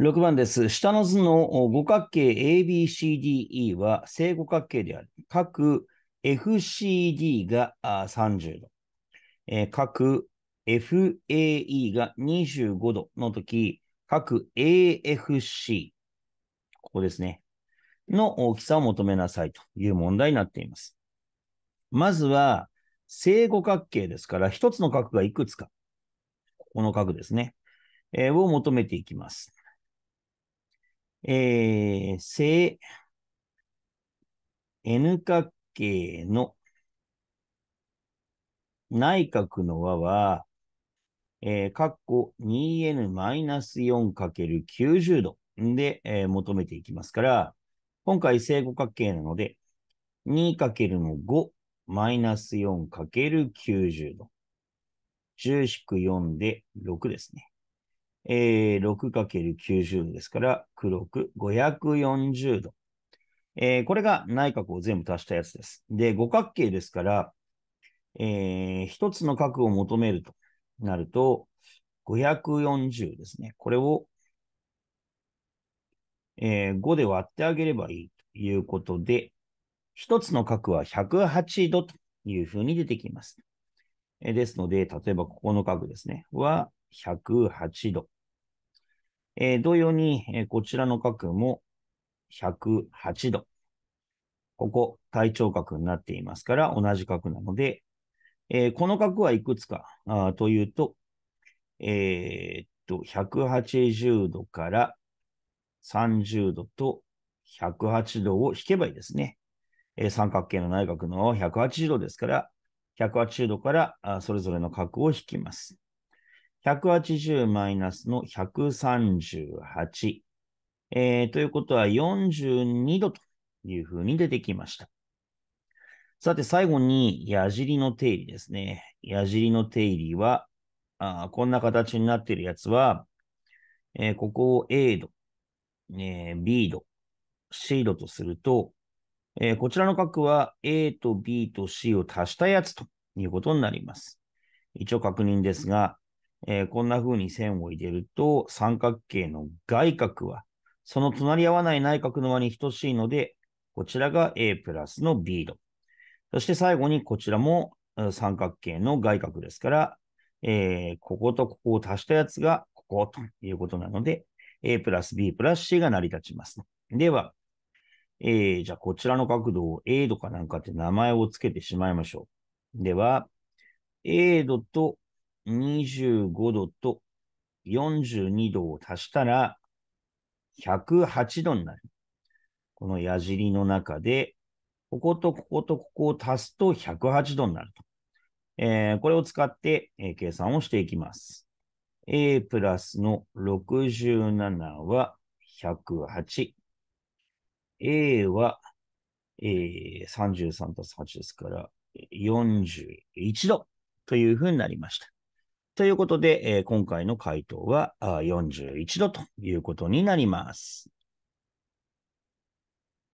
6番です。下の図の五角形 ABCDE は正五角形である。各 FCD が30度、えー、各 FAE が25度の時、各 AFC、ここですね、の大きさを求めなさいという問題になっています。まずは、正五角形ですから、一つの角がいくつか、ここの角ですね、えー、を求めていきます。えー、正 N 角形の内角の和は、えー、括弧2 n マイナス4る9 0度で、えー、求めていきますから、今回正五角形なので、2るの5マイナス4る9 0度。10-4で6ですね。えー、6×90 ですから、黒く540度。えー、これが内角を全部足したやつです。で、五角形ですから、えー、一つの角を求めるとなると、540ですね。これを、えー、5で割ってあげればいいということで、一つの角は108度というふうに出てきます。えー、ですので、例えばここの角ですね、は108度。えー、同様に、えー、こちらの角も108度。ここ、対頂角になっていますから、同じ角なので、えー、この角はいくつかあというと、えー、っと、180度から30度と108度を引けばいいですね。えー、三角形の内角の180度ですから、180度からそれぞれの角を引きます。180マイナスの138。えー、ということは42度というふうに出てきました。さて最後に矢尻の定理ですね。矢尻の定理は、あこんな形になっているやつは、えー、ここを A 度、えー、B 度、C 度とすると、えー、こちらの角は A と B と C を足したやつということになります。一応確認ですが、えー、こんな風に線を入れると、三角形の外角は、その隣り合わない内角の和に等しいので、こちらが A プラスの B 度。そして最後にこちらも三角形の外角ですから、えー、こことここを足したやつがここということなので、A プラス B プラス C が成り立ちます。では、えー、じゃあこちらの角度を A 度かなんかって名前を付けてしまいましょう。では、A 度と25度と42度を足したら、108度になる。この矢尻の中で、こことこことここを足すと108度になると。えー、これを使って、えー、計算をしていきます。a プラスの67は108。a は、えー、33たす8ですから41度というふうになりました。ということで、えー、今回の回答は41度ということになります。